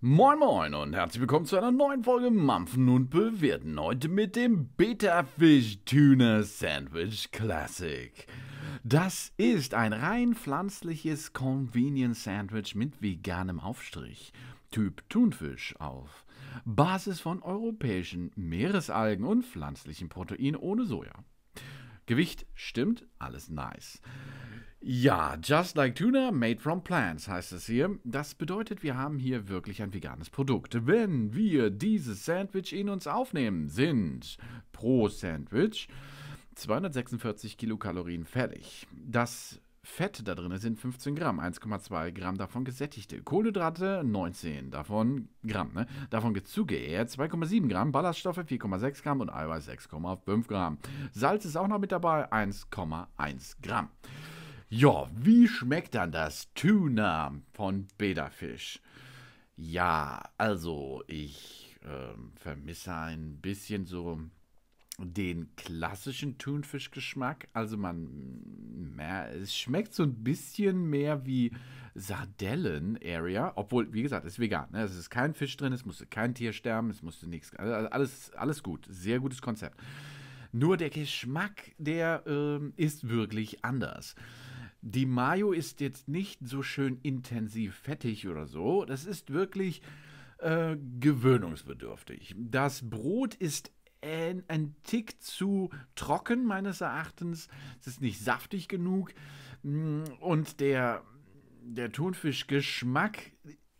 Moin Moin und herzlich willkommen zu einer neuen Folge Mampfen und Bewerten. Heute mit dem Betafish Tuna Sandwich Classic. Das ist ein rein pflanzliches Convenience Sandwich mit veganem Aufstrich. Typ Thunfisch auf Basis von europäischen Meeresalgen und pflanzlichen Protein ohne Soja. Gewicht stimmt, alles nice. Ja, Just Like Tuna, made from plants heißt es hier. Das bedeutet, wir haben hier wirklich ein veganes Produkt. Wenn wir dieses Sandwich in uns aufnehmen, sind pro Sandwich 246 Kilokalorien fettig. Das Fett da drin sind 15 Gramm, 1,2 Gramm davon gesättigte. Kohlenhydrate 19 davon Gramm, ne? Davon Zuckererz 2,7 Gramm, Ballaststoffe 4,6 Gramm und Eiweiß 6,5 Gramm. Salz ist auch noch mit dabei, 1,1 Gramm. Ja, wie schmeckt dann das Tuna von Bederfisch? Ja, also ich äh, vermisse ein bisschen so den klassischen Thunfischgeschmack. Also man, mehr, es schmeckt so ein bisschen mehr wie Sardellen-Area, obwohl, wie gesagt, es ist vegan. Ne? Es ist kein Fisch drin, es musste kein Tier sterben, es musste nichts. Also, also alles, alles gut, sehr gutes Konzept. Nur der Geschmack, der äh, ist wirklich anders. Die Mayo ist jetzt nicht so schön intensiv fettig oder so. Das ist wirklich äh, gewöhnungsbedürftig. Das Brot ist ein, ein, Tick zu trocken, meines Erachtens. Es ist nicht saftig genug. Mm, und der, der Thunfischgeschmack,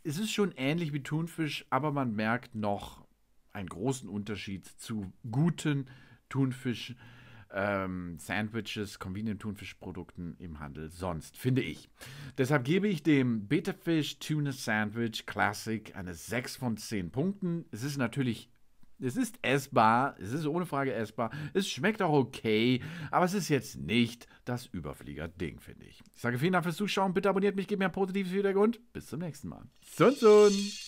es ist schon ähnlich wie Thunfisch, aber man merkt noch einen großen Unterschied zu guten Thunfischen ähm, Sandwiches, Convenient Thunfischprodukten im Handel sonst, finde ich. Deshalb gebe ich dem Betafish Tuna Sandwich Classic eine 6 von 10 Punkten. Es ist natürlich es ist essbar, es ist ohne Frage essbar, es schmeckt auch okay, aber es ist jetzt nicht das Überflieger-Ding, finde ich. Ich sage vielen Dank fürs Zuschauen, bitte abonniert mich, gebt mir ein positives Hintergrund. bis zum nächsten Mal. Sun Sun!